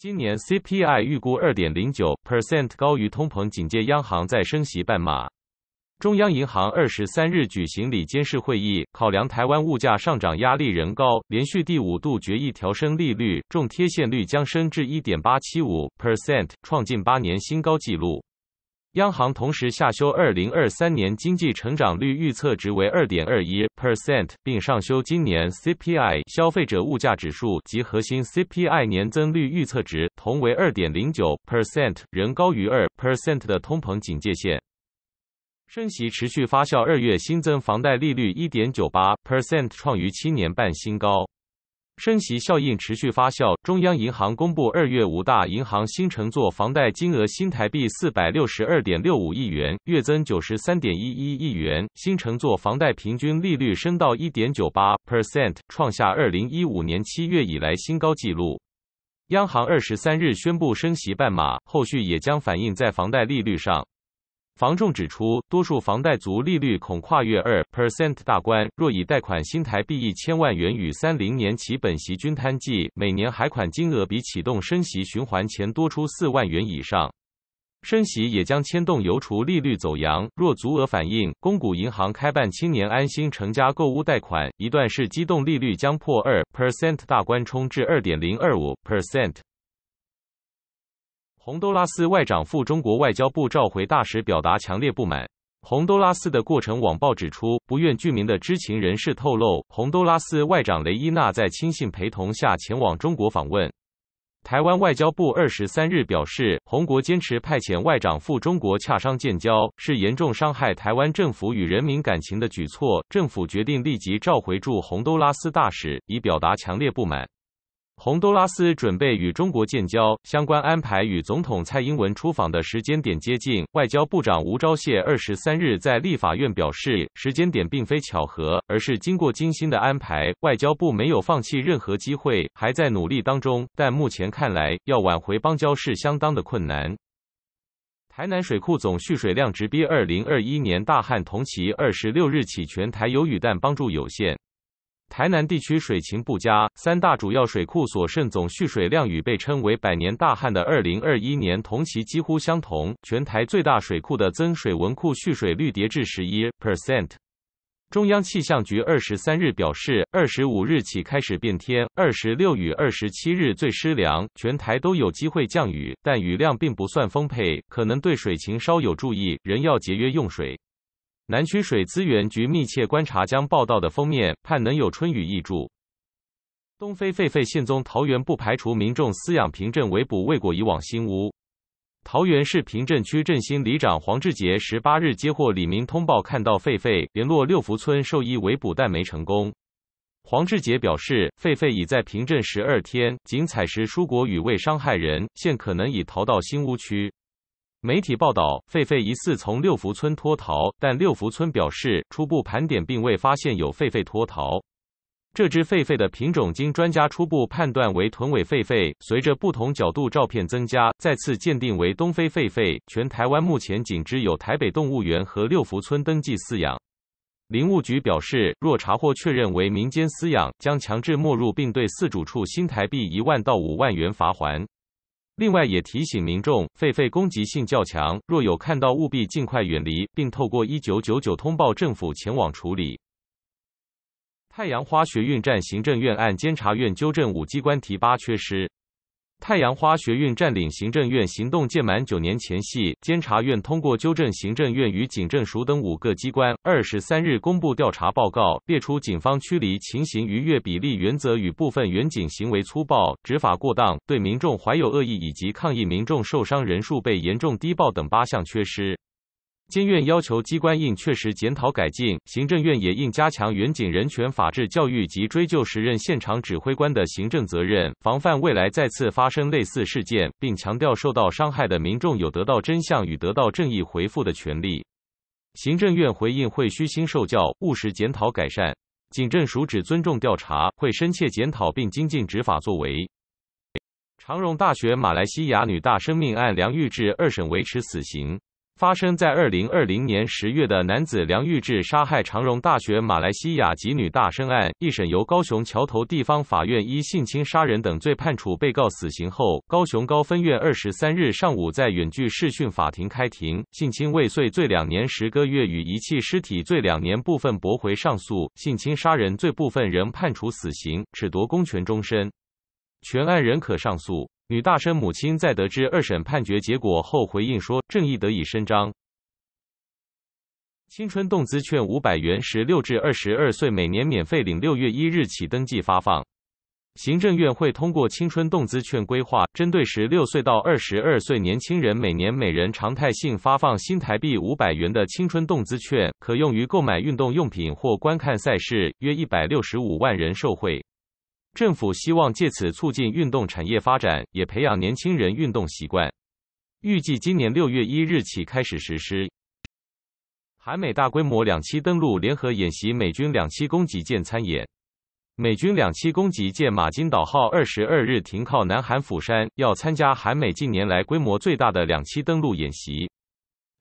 今年 CPI 预估二点零九 percent 高于通膨警戒，央行再升息半码。中央银行二十三日举行里监事会议，考量台湾物价上涨压力仍高，连续第五度决议调升利率，重贴现率将升至一点八七五 percent，创近八年新高纪录。央行同时下修2023年经济成长率预测值为2.21%，并上修今年 CPI（ 消费者物价指数）及核心 CPI 年增率预测值同为2.09%，仍高于2%的通膨警戒线。升息持续发酵，二月新增房贷利率1.98%，创逾七年半新高。升息效应持续发酵。中央银行公布二月五大银行新乘坐房贷金额新台币四百六十二点六五亿元，月增九十三点一一亿元。新乘坐房贷平均利率升到一点九八 percent，创下二零一五年七月以来新高纪录。央行二十三日宣布升息半码，后续也将反映在房贷利率上。房仲指出，多数房贷族利率恐跨越二 percent 大关。若以贷款新台币一千万元与三零年起本息均摊计，每年还款金额比启动升息循环前多出四万元以上。升息也将牵动邮储利率走扬。若足额反映，公股银行开办青年安心成家购屋贷款，一段式机动利率将破二 percent 大关，冲至二点零二五 percent。洪都拉斯外长赴中国外交部召回大使，表达强烈不满。洪都拉斯的《过程网报》指出，不愿具名的知情人士透露，洪都拉斯外长雷伊娜在亲信陪同下前往中国访问。台湾外交部二十三日表示，洪国坚持派遣外长赴中国洽商建交，是严重伤害台湾政府与人民感情的举措。政府决定立即召回驻洪都拉斯大使，以表达强烈不满。洪都拉斯准备与中国建交，相关安排与总统蔡英文出访的时间点接近。外交部长吴钊燮二十三日在立法院表示，时间点并非巧合，而是经过精心的安排。外交部没有放弃任何机会，还在努力当中。但目前看来，要挽回邦交是相当的困难。台南水库总蓄水量直逼二零二一年大旱同期，二十六日起全台有雨，但帮助有限。台南地区水情不佳，三大主要水库所剩总蓄水量与被称为百年大旱的2021年同期几乎相同。全台最大水库的增水文库蓄水率跌至11%。中央气象局23日表示，25日起开始变天，26与27日最湿凉，全台都有机会降雨，但雨量并不算丰沛，可能对水情稍有注意，仍要节约用水。南区水资源局密切观察将报道的封面，盼能有春雨易助。东非狒狒现踪桃园不排除民众饲养平镇围捕未果以往新屋。桃园市平镇区振兴里长黄志杰十八日接获李明通报，看到狒狒联络六福村兽医围捕，但没成功。黄志杰表示，狒狒已在平镇十二天，仅采食蔬果，与未伤害人，现可能已逃到新屋区。媒体报道，狒狒疑似从六福村脱逃，但六福村表示，初步盘点并未发现有狒狒脱逃。这只狒狒的品种经专家初步判断为臀尾狒狒，随着不同角度照片增加，再次鉴定为东非狒狒。全台湾目前仅知有台北动物园和六福村登记饲养。林务局表示，若查获确认为民间饲养，将强制没入，并对饲主处新台币一万到五万元罚还。另外也提醒民众，狒狒攻击性较强，若有看到务必尽快远离，并透过1999通报政府前往处理。太阳花学运站行政院按监察院纠正五机关提拔缺失。太阳花学运占领行政院行动届满九年前，系监察院通过纠正行政院与警政署等五个机关。二十三日公布调查报告，列出警方驱离情形逾越比例原则与部分远警行为粗暴、执法过当、对民众怀有恶意以及抗议民众受伤人数被严重低报等八项缺失。监院要求机关应确实检讨改进，行政院也应加强远景人权法治教育及追究时任现场指挥官的行政责任，防范未来再次发生类似事件，并强调受到伤害的民众有得到真相与得到正义回复的权利。行政院回应会虚心受教，务实检讨改善。警政署只尊重调查，会深切检讨并精进执法作为。长荣大学马来西亚女大生命案，梁玉志二审维持死刑。发生在二零二零年十月的男子梁玉志杀害长荣大学马来西亚籍女大生案，一审由高雄桥头地方法院依性侵杀人等罪判处被告死刑后，高雄高分院二十三日上午在远距试讯法庭开庭，性侵未遂罪两年十个月与遗弃尸体罪两年部分驳回上诉，性侵杀人罪部分仍判处死刑，褫夺公权终身，全案仍可上诉。女大生母亲在得知二审判决结果后回应说：“正义得以伸张。”青春动资券五百元，十六至二十二岁每年免费领，六月一日起登记发放。行政院会通过青春动资券规划，针对十六岁到二十二岁年轻人每年每人常态性发放新台币五百元的青春动资券，可用于购买运动用品或观看赛事。约一百六十五万人受惠。政府希望借此促进运动产业发展，也培养年轻人运动习惯。预计今年六月一日起开始实施。韩美大规模两栖登陆联合演习，美军两栖攻击舰参演。美军两栖攻击舰“马金岛号”二十二日停靠南韩釜山，要参加韩美近年来规模最大的两栖登陆演习。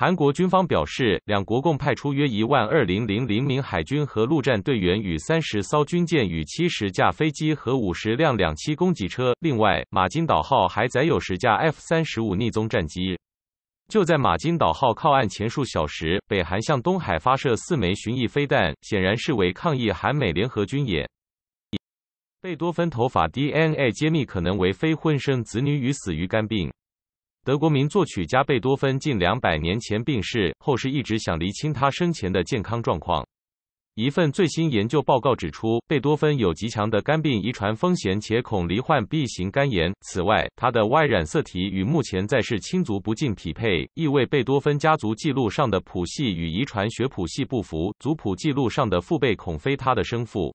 韩国军方表示，两国共派出约一万二零零零名海军和陆战队员，与三十艘军舰、与七十架飞机和五十辆两栖攻击车。另外，马金岛号还载有十架 F 三十五逆踪战机。就在马金岛号靠岸前数小时，北韩向东海发射四枚巡弋飞弹，显然是为抗议韩美联合军演。贝多芬头发 DNA 揭秘，可能为非婚生子女与死于肝病。德国名作曲家贝多芬近两百年前病逝，后世一直想厘清他生前的健康状况。一份最新研究报告指出，贝多芬有极强的肝病遗传风险，且恐罹患 B 型肝炎。此外，他的 Y 染色体与目前在世亲族不尽匹配，意味贝多芬家族记录上的谱系与遗传学谱系不符，族谱记录上的父辈恐非他的生父。